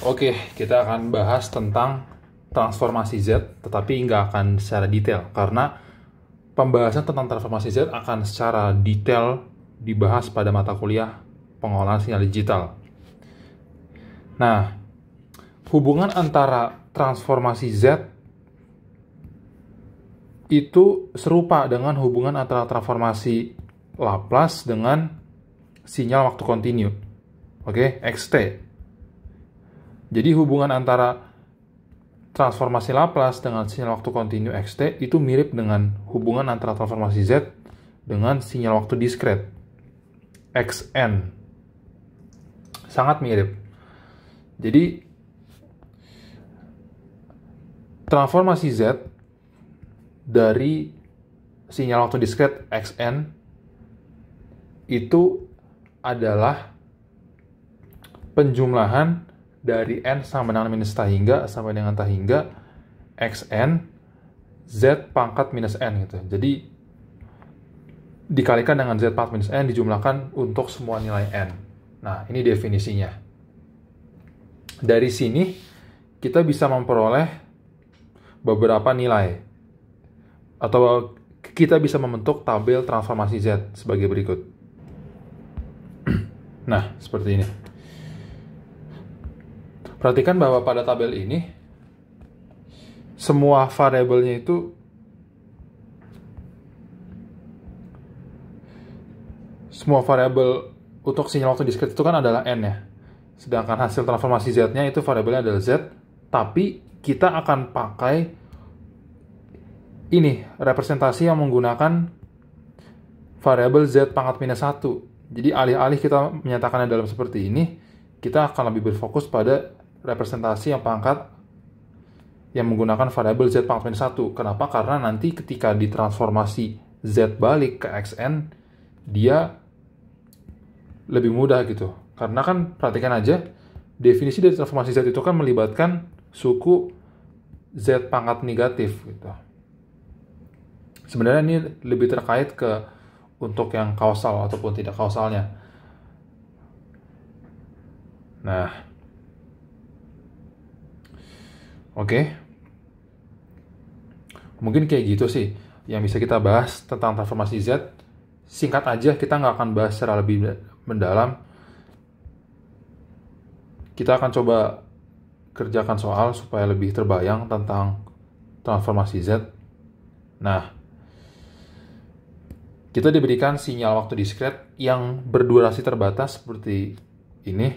Oke, kita akan bahas tentang transformasi Z, tetapi nggak akan secara detail karena pembahasan tentang transformasi Z akan secara detail dibahas pada mata kuliah pengolahan sinyal digital. Nah, hubungan antara transformasi Z itu serupa dengan hubungan antara transformasi Laplace dengan sinyal waktu kontinu. Oke, XT jadi hubungan antara transformasi Laplace dengan sinyal waktu kontinu xt itu mirip dengan hubungan antara transformasi z dengan sinyal waktu diskret xn. Sangat mirip. Jadi transformasi z dari sinyal waktu diskret xn itu adalah penjumlahan dari n sama dengan minus hingga sampai dengan tahingga xn z pangkat minus n gitu. Jadi dikalikan dengan z pangkat minus n dijumlahkan untuk semua nilai n. Nah, ini definisinya. Dari sini kita bisa memperoleh beberapa nilai atau kita bisa membentuk tabel transformasi z sebagai berikut. Nah, seperti ini. Perhatikan bahwa pada tabel ini semua variabelnya itu semua variabel untuk sinyal waktu diskrit itu kan adalah n ya. Sedangkan hasil transformasi z-nya itu variabelnya adalah z, tapi kita akan pakai ini representasi yang menggunakan variabel z pangkat minus satu. Jadi alih-alih kita menyatakannya dalam seperti ini, kita akan lebih berfokus pada representasi yang pangkat yang menggunakan variabel z pangkat minus 1. Kenapa? Karena nanti ketika ditransformasi z balik ke xn, dia lebih mudah gitu. Karena kan perhatikan aja, definisi dari transformasi z itu kan melibatkan suku z pangkat negatif gitu. Sebenarnya ini lebih terkait ke untuk yang kausal ataupun tidak kausalnya. Nah, Oke. Okay? Mungkin kayak gitu sih yang bisa kita bahas tentang transformasi Z. Singkat aja, kita nggak akan bahas secara lebih mendalam. Kita akan coba kerjakan soal supaya lebih terbayang tentang transformasi Z. Nah, kita diberikan sinyal waktu diskret yang berdurasi terbatas seperti ini.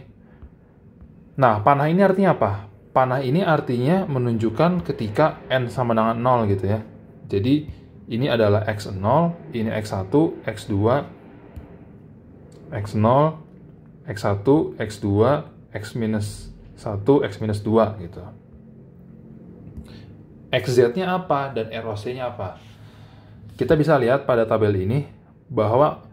Nah, panah ini artinya apa? panah ini artinya menunjukkan ketika n sama dengan 0 gitu ya. Jadi ini adalah x0, ini x1, x2, x0, x1, x2, x minus 1, x minus 2 gitu. XZ-nya apa dan ROC-nya apa? Kita bisa lihat pada tabel ini bahwa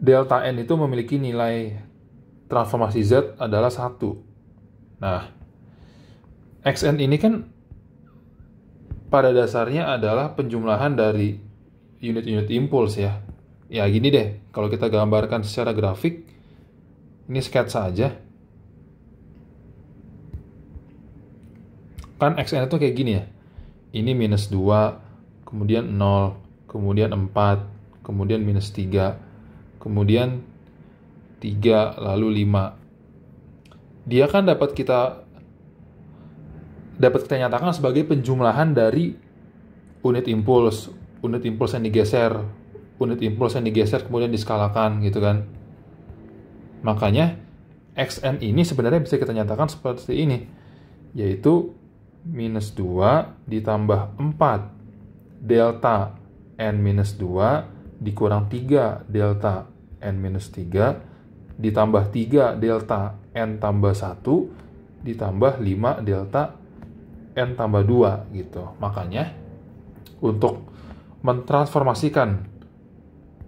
delta N itu memiliki nilai transformasi Z adalah 1 Nah, XN ini kan pada dasarnya adalah penjumlahan dari unit-unit impuls ya. Ya gini deh, kalau kita gambarkan secara grafik, ini sketsa aja. Kan XN itu kayak gini ya. Ini minus 2, kemudian 0, kemudian 4, kemudian minus 3, kemudian 3, lalu 5 dia kan dapat kita dapat kita nyatakan sebagai penjumlahan dari unit impuls, unit impuls yang digeser, unit impuls yang digeser kemudian diskalakan gitu kan. Makanya xn ini sebenarnya bisa kita nyatakan seperti ini, yaitu minus 2 ditambah 4 delta n minus 2 dikurang 3 delta n minus 3 ditambah 3 delta N tambah 1 ditambah 5 delta N tambah 2 gitu. Makanya untuk mentransformasikan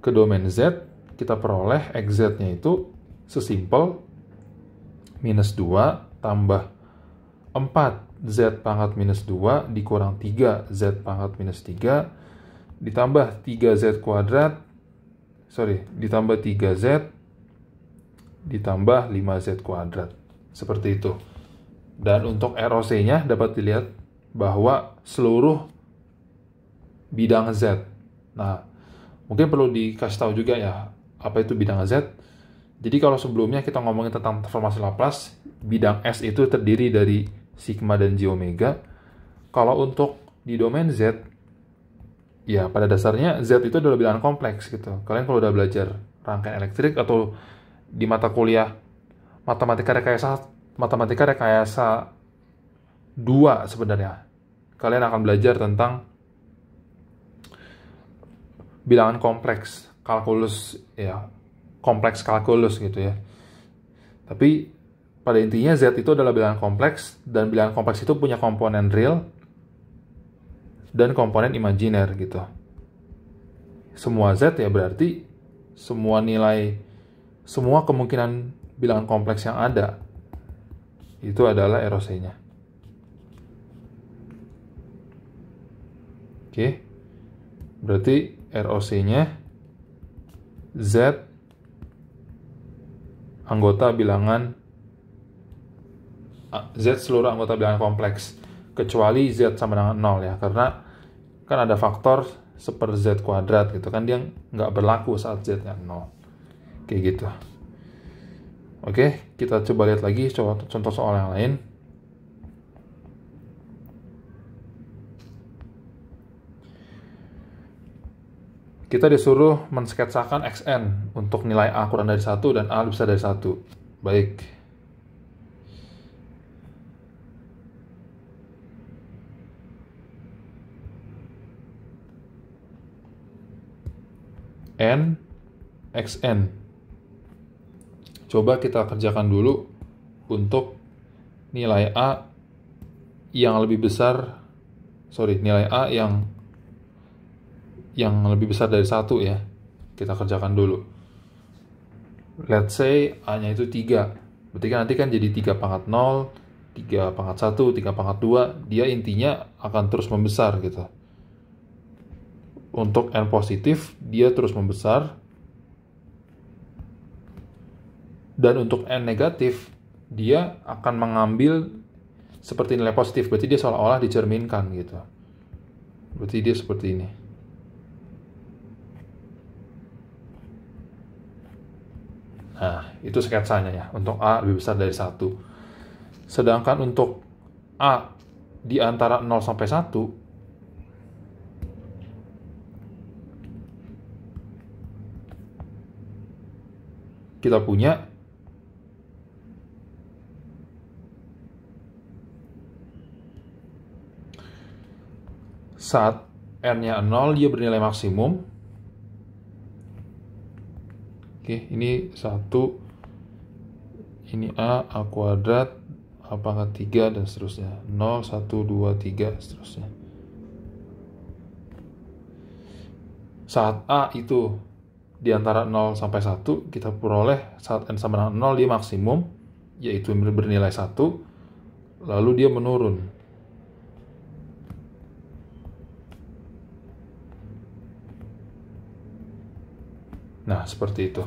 ke domain Z, kita peroleh XZ-nya itu sesimpel minus 2 tambah 4 Z pangkat minus 2 dikurang 3 Z pangkat minus 3 ditambah 3Z kuadrat sorry, ditambah 3Z ditambah 5Z kuadrat. Seperti itu. Dan untuk ROC-nya dapat dilihat bahwa seluruh bidang Z. Nah, mungkin perlu dikasih tahu juga ya, apa itu bidang Z. Jadi kalau sebelumnya kita ngomongin tentang transformasi Laplace, bidang S itu terdiri dari sigma dan j omega. Kalau untuk di domain Z, ya pada dasarnya Z itu adalah bidang kompleks gitu. Kalian kalau udah belajar rangkaian elektrik atau di mata kuliah matematika rekayasa matematika rekayasa 2 sebenarnya. Kalian akan belajar tentang bilangan kompleks, kalkulus ya, kompleks kalkulus gitu ya. Tapi pada intinya Z itu adalah bilangan kompleks dan bilangan kompleks itu punya komponen real dan komponen imajiner gitu. Semua Z ya berarti semua nilai semua kemungkinan bilangan kompleks yang ada itu adalah ROC-nya. Oke. Berarti ROC-nya Z anggota bilangan Z seluruh anggota bilangan kompleks kecuali Z sama dengan 0 ya karena kan ada faktor seper Z kuadrat gitu kan dia nggak berlaku saat Z nya 0 kayak gitu oke kita coba lihat lagi coba contoh soal yang lain kita disuruh mensketsakan xn untuk nilai a kurang dari satu dan a lebih besar dari satu baik n xn coba kita kerjakan dulu untuk nilai A yang lebih besar sorry nilai A yang yang lebih besar dari satu ya kita kerjakan dulu let's say A nya itu 3 berarti kan nanti kan jadi 3 pangkat 0 3 pangkat 1 3 pangkat 2 dia intinya akan terus membesar gitu untuk n positif dia terus membesar Dan untuk N negatif, dia akan mengambil seperti nilai positif. Berarti dia seolah-olah dicerminkan gitu. Berarti dia seperti ini. Nah, itu sketsanya ya. Untuk A lebih besar dari satu. Sedangkan untuk A di antara 0 sampai 1, kita punya saat n-nya 0 dia bernilai maksimum. Oke, ini 1 ini a a kuadrat a pangkat 3 dan seterusnya. 0 1 2 3 seterusnya. Saat a itu di antara 0 sampai 1 kita peroleh saat n sama dengan 0 dia maksimum yaitu bernilai 1 lalu dia menurun Nah, seperti itu.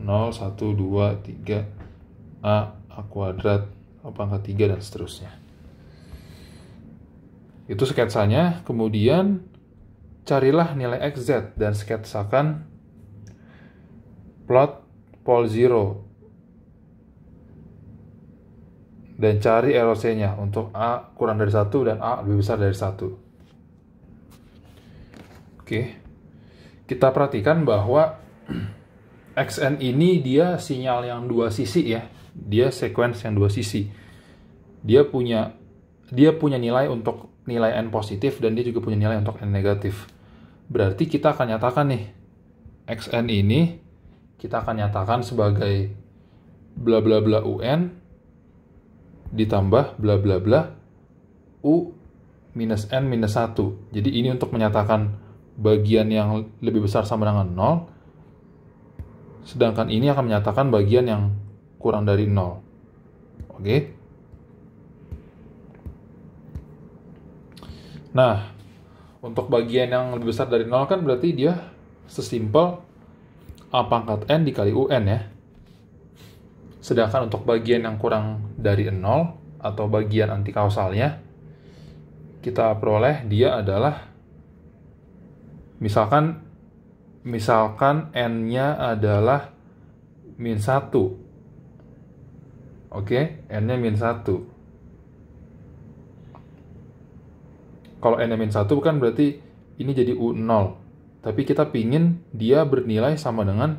0, 1, 2, 3, A, A kuadrat, A pangkat 3, dan seterusnya. Itu sketsanya. Kemudian, carilah nilai XZ dan sketsakan plot pol 0 dan cari ROC-nya untuk A kurang dari 1 dan A lebih besar dari 1. Oke. Kita perhatikan bahwa XN ini dia sinyal yang dua sisi ya. Dia sequence yang dua sisi. Dia punya dia punya nilai untuk nilai n positif dan dia juga punya nilai untuk n negatif. Berarti kita akan nyatakan nih XN ini kita akan nyatakan sebagai bla bla bla UN ditambah bla bla bla U minus N minus 1. Jadi ini untuk menyatakan bagian yang lebih besar sama dengan 0 sedangkan ini akan menyatakan bagian yang kurang dari nol, Oke. Nah, untuk bagian yang lebih besar dari nol kan berarti dia sesimpel A pangkat N dikali UN ya. Sedangkan untuk bagian yang kurang dari nol atau bagian anti kausalnya kita peroleh dia adalah misalkan Misalkan n-nya adalah min 1. Oke, n-nya min 1. Kalau n-nya min 1 bukan berarti ini jadi u0. Tapi kita pingin dia bernilai sama dengan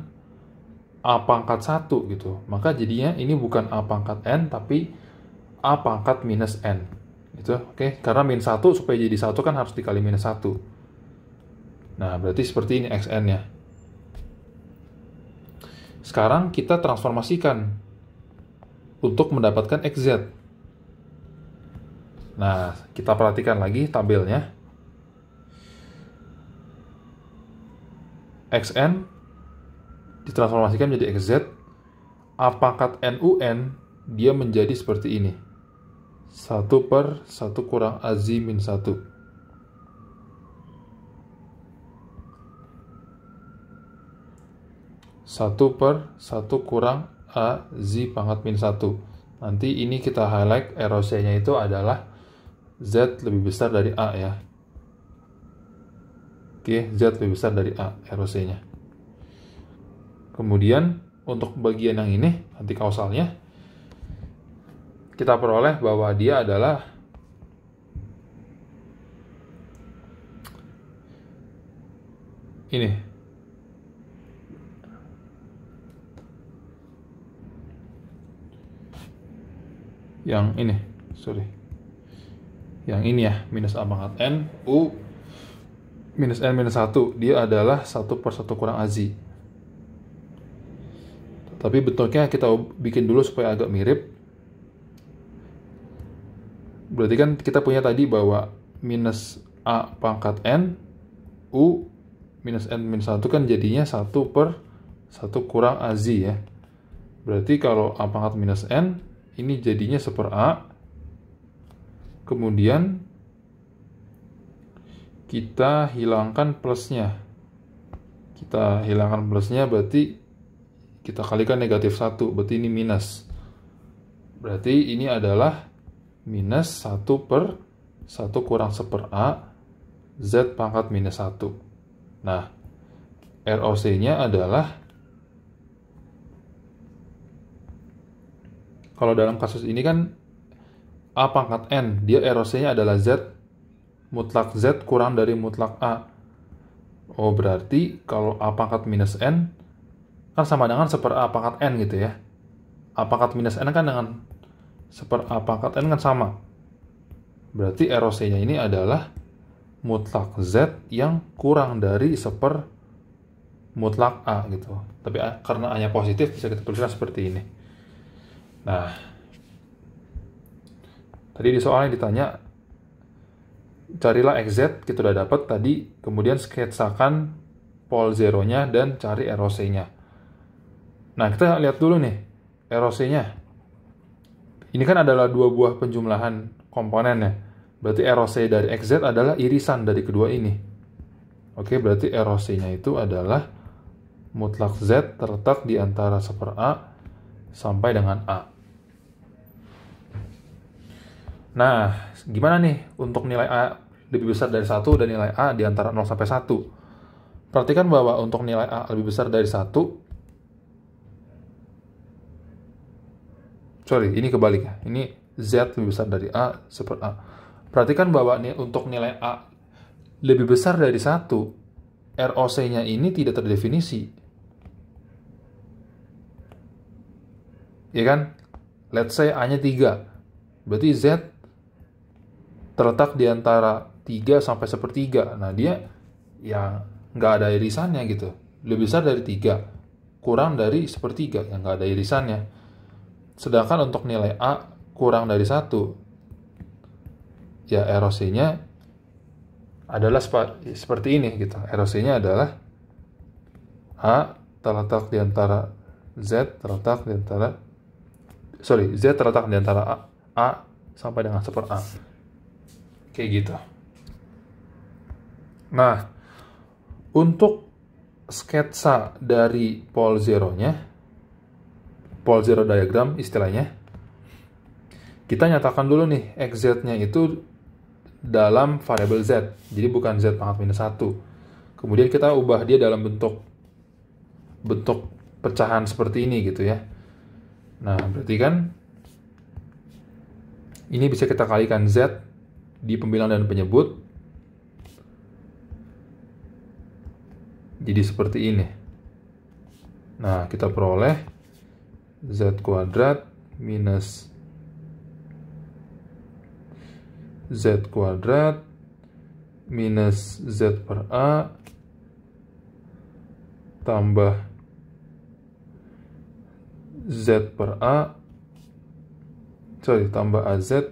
a pangkat 1 gitu. Maka jadinya ini bukan a pangkat n tapi a pangkat minus n gitu oke karena min satu supaya jadi satu kan harus dikali minus satu Nah, berarti seperti ini xn-nya. Sekarang kita transformasikan untuk mendapatkan xz. Nah, kita perhatikan lagi tabelnya. xn ditransformasikan menjadi xz. n nun dia menjadi seperti ini. 1 per 1 kurang azimin min 1. 1 per 1 kurang A Z pangkat min 1. Nanti ini kita highlight roc itu adalah Z lebih besar dari A ya. Oke, Z lebih besar dari A roc Kemudian untuk bagian yang ini, nanti kausalnya, kita peroleh bahwa dia adalah ini yang ini sorry yang ini ya minus a pangkat n u minus n minus 1 dia adalah 1 per 1 kurang az. tapi bentuknya kita bikin dulu supaya agak mirip berarti kan kita punya tadi bahwa minus a pangkat n u minus n minus 1 kan jadinya 1 per 1 kurang az ya berarti kalau a pangkat minus n ini jadinya 1 per A kemudian kita hilangkan plusnya kita hilangkan plusnya berarti kita kalikan negatif 1 berarti ini minus berarti ini adalah minus 1 per 1 kurang 1 per A Z pangkat minus 1 nah ROC nya adalah 0,5. kalau dalam kasus ini kan A pangkat N, dia ROC-nya adalah Z, mutlak Z kurang dari mutlak A. Oh, berarti kalau A pangkat minus N, kan sama dengan seper A pangkat N gitu ya. A pangkat minus N kan dengan seper A pangkat N kan sama. Berarti ROC-nya ini adalah mutlak Z yang kurang dari seper mutlak A gitu. Tapi karena A-nya positif, bisa kita tuliskan seperti ini. Nah, tadi di soalnya ditanya carilah XZ kita udah dapat tadi, kemudian sketsakan pol zeronya dan cari ROC-nya. Nah, kita lihat dulu nih ROC-nya. Ini kan adalah dua buah penjumlahan komponennya. Berarti ROC dari XZ adalah irisan dari kedua ini. Oke, berarti ROC-nya itu adalah mutlak Z terletak di antara 1 A sampai dengan A. Nah, gimana nih untuk nilai A lebih besar dari satu dan nilai A di antara 0 sampai 1? Perhatikan bahwa untuk nilai A lebih besar dari satu, sorry, ini kebalik ya. Ini Z lebih besar dari A, seperti A. Perhatikan bahwa nih, untuk nilai A lebih besar dari satu, ROC-nya ini tidak terdefinisi ya kan? Let's say A-nya 3. Berarti Z terletak di antara 3 sampai sepertiga. Nah, dia yang nggak ada irisannya gitu. Lebih besar dari 3, kurang dari sepertiga yang nggak ada irisannya. Sedangkan untuk nilai A kurang dari 1, ya roc adalah seperti ini gitu. roc adalah A terletak di antara Z terletak di antara sorry Z terletak di antara A, A sampai dengan super A kayak gitu nah untuk sketsa dari pol zero nya pol zero diagram istilahnya kita nyatakan dulu nih xz nya itu dalam variabel z jadi bukan z pangkat minus satu kemudian kita ubah dia dalam bentuk bentuk pecahan seperti ini gitu ya Nah, berarti kan ini bisa kita kalikan Z di pembilang dan penyebut. Jadi seperti ini. Nah, kita peroleh Z kuadrat minus Z kuadrat minus Z per A tambah Z per A sorry tambah AZ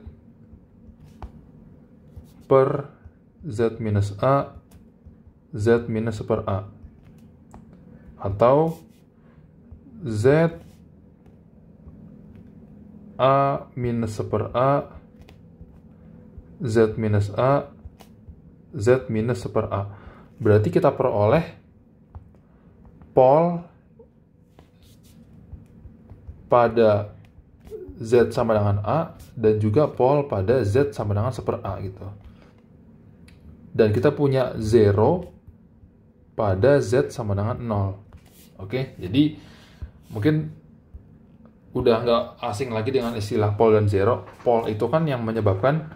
per Z minus A Z minus per A atau Z A minus per A Z minus A Z minus per A berarti kita peroleh pol pada Z sama dengan A dan juga pol pada Z sama dengan seper A gitu. Dan kita punya 0 pada Z sama dengan 0. Oke, jadi mungkin udah nggak asing lagi dengan istilah pol dan 0. Pol itu kan yang menyebabkan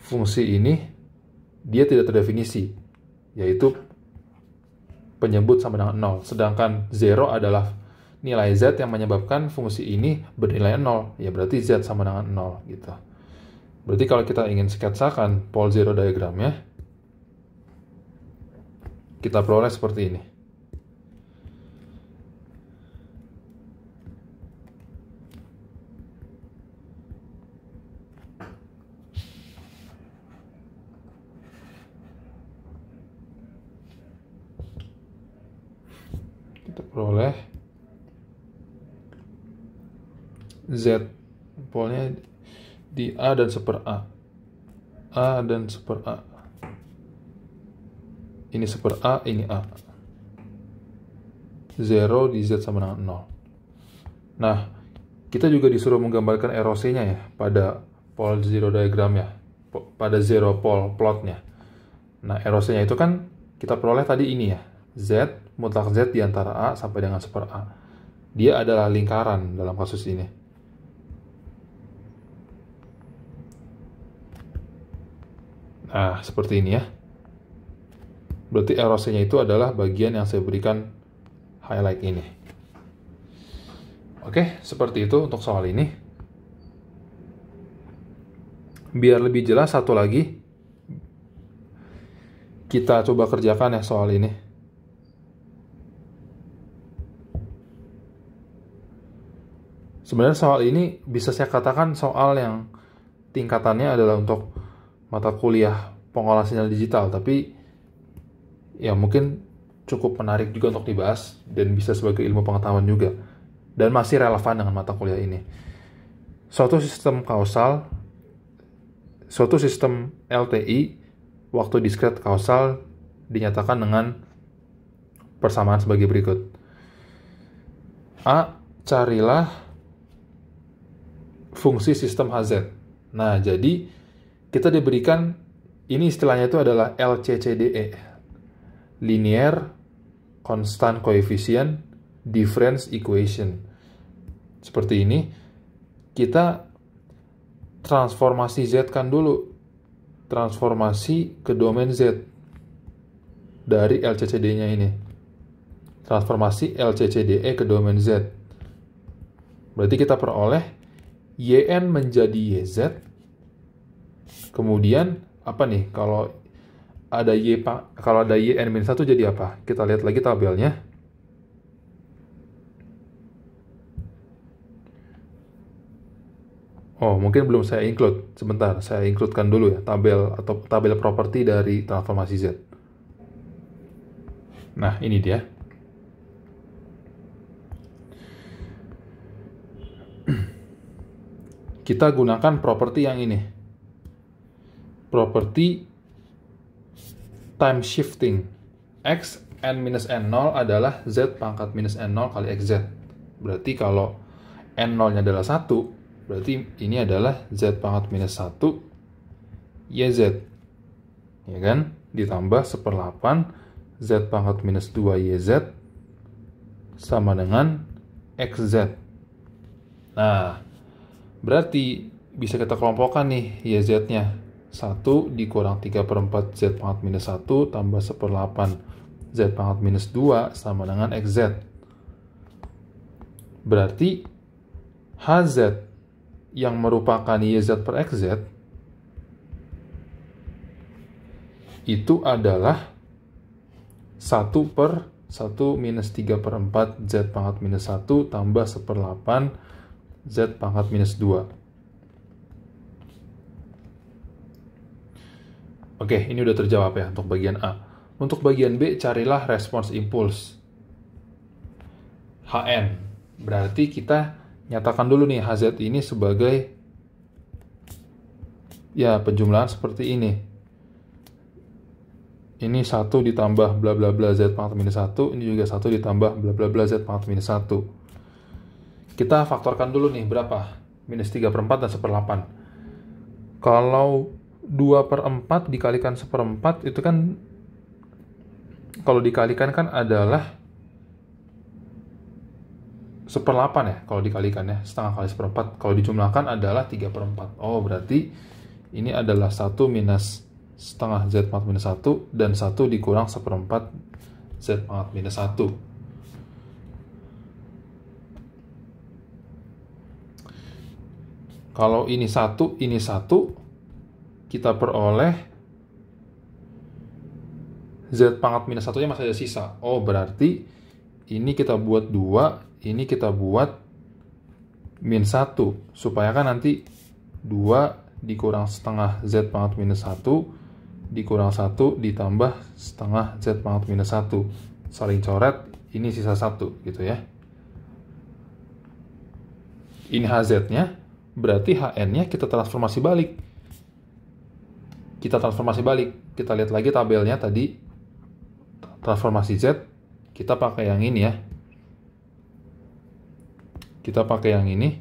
fungsi ini dia tidak terdefinisi, yaitu penyebut sama dengan 0. Sedangkan 0 adalah nilai Z yang menyebabkan fungsi ini bernilai 0. Ya berarti Z sama dengan 0 gitu. Berarti kalau kita ingin sketsakan pole zero diagramnya, kita peroleh seperti ini. Kita peroleh Z polnya di A dan seper A A dan seper A ini seper A, ini A 0 di Z sama dengan 0 nah kita juga disuruh menggambarkan ROC nya ya pada pol zero diagram ya pada zero pol plotnya nah ROC nya itu kan kita peroleh tadi ini ya Z mutlak Z di antara A sampai dengan seper A dia adalah lingkaran dalam kasus ini Nah, seperti ini ya. Berarti erosinya itu adalah bagian yang saya berikan highlight ini. Oke, seperti itu untuk soal ini. Biar lebih jelas satu lagi, kita coba kerjakan ya soal ini. Sebenarnya soal ini bisa saya katakan soal yang tingkatannya adalah untuk mata kuliah pengolahan sinyal digital, tapi ya mungkin cukup menarik juga untuk dibahas dan bisa sebagai ilmu pengetahuan juga dan masih relevan dengan mata kuliah ini. Suatu sistem kausal, suatu sistem LTI waktu diskret kausal dinyatakan dengan persamaan sebagai berikut. A. Carilah fungsi sistem HZ. Nah, jadi kita diberikan ini istilahnya itu adalah LCCDE linear constant coefficient difference equation seperti ini kita transformasi Z kan dulu transformasi ke domain Z dari LCCD-nya ini transformasi LCCDE ke domain Z berarti kita peroleh YN menjadi YZ Kemudian apa nih kalau ada y pak kalau ada y n minus satu jadi apa? Kita lihat lagi tabelnya. Oh, mungkin belum saya include. Sebentar, saya includekan dulu ya tabel atau tabel properti dari transformasi Z. Nah, ini dia. Kita gunakan properti yang ini property time shifting. X n minus n0 adalah z pangkat minus n0 kali xz. Berarti kalau n0-nya adalah 1, berarti ini adalah z pangkat minus 1 yz. Ya kan? Ditambah 1 per 8 z pangkat minus 2 yz sama dengan xz. Nah, berarti bisa kita kelompokkan nih yz-nya 1 dikurang 3 per 4 Z pangkat minus 1 tambah 1 per 8 Z pangkat minus 2 sama dengan XZ. Berarti HZ yang merupakan YZ per XZ itu adalah 1 per 1 minus 3 per 4 Z pangkat minus 1 tambah 1 per 8 Z pangkat minus 2. Oke, ini udah terjawab ya untuk bagian A. Untuk bagian B, carilah respons impuls. HN. Berarti kita nyatakan dulu nih HZ ini sebagai ya penjumlahan seperti ini. Ini 1 ditambah bla bla bla Z pangkat minus 1, ini juga 1 ditambah bla bla bla Z pangkat minus 1. Kita faktorkan dulu nih berapa? Minus 3 per 4 dan 1 per 8. Kalau 2 per 4 dikalikan seperempat itu kan kalau dikalikan kan adalah 8 ya kalau dikalikan ya setengah kali seperempat kalau dijumlahkan adalah 3 per 4 oh berarti ini adalah 1 minus setengah Z pangkat minus 1 dan 1 dikurang seperempat Z pangkat minus 1 kalau ini 1 ini 1 kita peroleh Z pangkat minus satunya masih ada sisa. Oh, berarti ini kita buat 2, ini kita buat min 1. Supaya kan nanti 2 dikurang setengah Z pangkat minus 1, dikurang 1 ditambah setengah Z pangkat minus 1. Saling coret, ini sisa 1 gitu ya. Ini HZ-nya, berarti HN-nya kita transformasi balik kita transformasi balik kita lihat lagi tabelnya tadi transformasi Z kita pakai yang ini ya kita pakai yang ini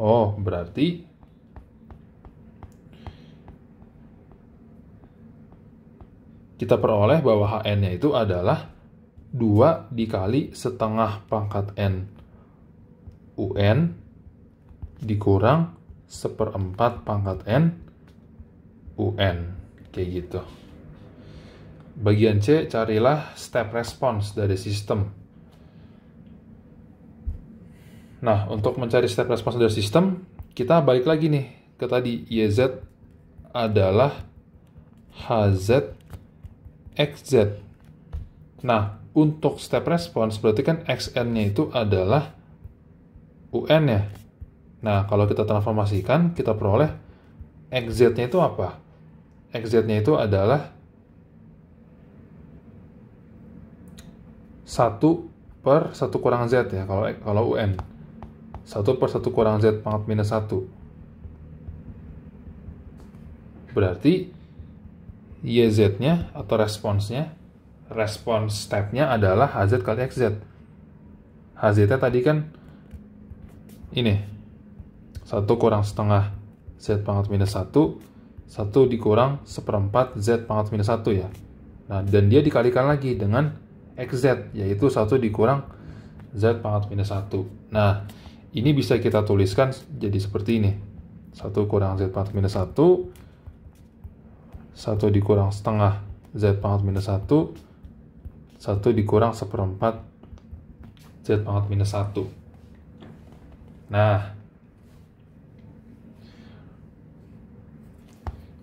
oh berarti kita peroleh bahwa HN-nya itu adalah 2 dikali setengah pangkat N UN dikurang seperempat pangkat N UN kayak gitu bagian C carilah step response dari sistem nah untuk mencari step response dari sistem kita balik lagi nih ke tadi YZ adalah HZ XZ nah untuk step response berarti kan XN nya itu adalah UN ya Nah, kalau kita transformasikan, kita peroleh XZ-nya itu apa? XZ-nya itu adalah 1 per 1 kurang Z ya, kalau, kalau UN. 1 per 1 kurang Z pangkat minus 1. Berarti YZ-nya atau responsnya, respons step-nya adalah HZ kali XZ. HZ-nya tadi kan ini, 1 kurang setengah Z pangkat minus 1, 1 dikurang seperempat Z pangkat minus 1 ya. Nah, dan dia dikalikan lagi dengan XZ, yaitu 1 dikurang Z pangkat minus 1. Nah, ini bisa kita tuliskan jadi seperti ini. 1 kurang Z pangkat minus 1, 1 dikurang setengah Z pangkat minus 1, 1 dikurang seperempat Z pangkat minus 1. Nah,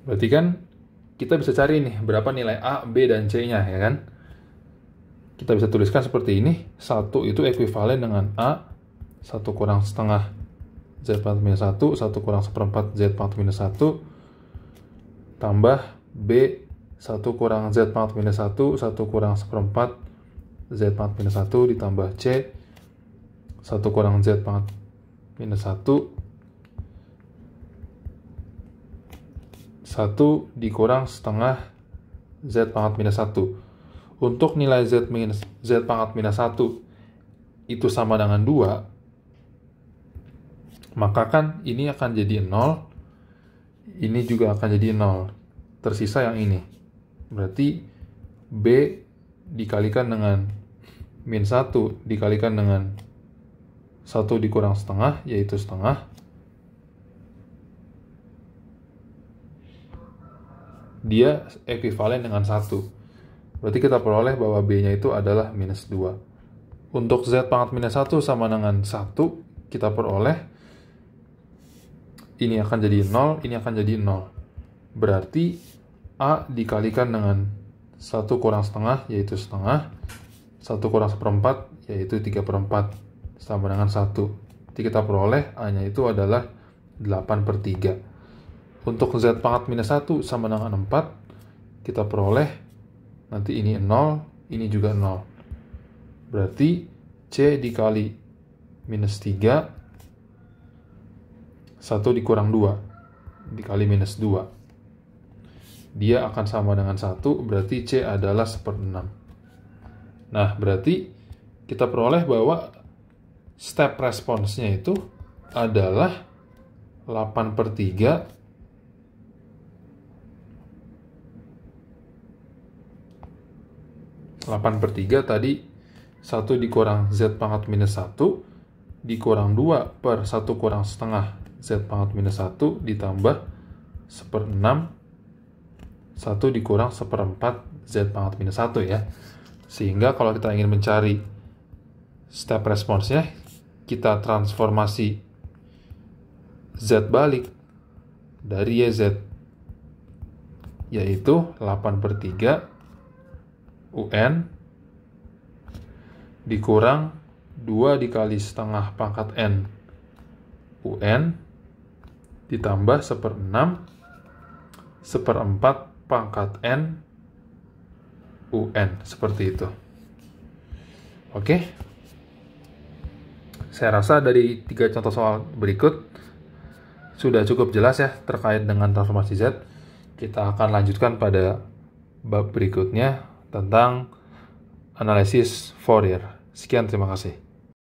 Berarti kan kita bisa cari nih berapa nilai A, B, dan C-nya ya kan. Kita bisa tuliskan seperti ini. satu itu ekuivalen dengan A, satu kurang setengah Z pangkat minus satu satu kurang seperempat Z pangkat minus satu tambah B, satu kurang Z pangkat minus satu satu kurang seperempat Z pangkat minus satu ditambah C, satu kurang Z pangkat minus satu 1 dikurang setengah Z pangkat minus 1. Untuk nilai Z, minus, Z pangkat minus 1 itu sama dengan 2, maka kan ini akan jadi 0, ini juga akan jadi 0. Tersisa yang ini. Berarti B dikalikan dengan min 1 dikalikan dengan 1 dikurang setengah, yaitu setengah, dia ekuivalen dengan satu. Berarti kita peroleh bahwa B-nya itu adalah minus 2. Untuk Z pangkat minus 1 sama dengan 1, kita peroleh ini akan jadi 0, ini akan jadi 0. Berarti A dikalikan dengan 1 kurang setengah, yaitu setengah. 1 kurang seperempat, yaitu 3 perempat. Sama dengan 1. Jadi kita peroleh A-nya itu adalah 8 per 3. Untuk Z pangkat minus 1 sama dengan 4, kita peroleh nanti ini 0, ini juga 0. Berarti C dikali minus 3, 1 dikurang 2, dikali minus 2. Dia akan sama dengan 1, berarti C adalah 1 per 6. Nah, berarti kita peroleh bahwa step responsnya itu adalah 8 per 3 8 per 3 tadi 1 dikurang Z pangkat minus 1 dikurang 2 per 1 kurang setengah Z pangkat minus 1 ditambah 1 per 6 1 dikurang 1 per 4 Z pangkat minus 1 ya. Sehingga kalau kita ingin mencari step responsnya, kita transformasi Z balik dari YZ yaitu 8 per 3 UN dikurang 2 dikali setengah pangkat N UN ditambah seperenam seperempat pangkat N UN seperti itu oke saya rasa dari tiga contoh soal berikut sudah cukup jelas ya terkait dengan transformasi Z kita akan lanjutkan pada bab berikutnya tentang analisis Fourier. Sekian terima kasih.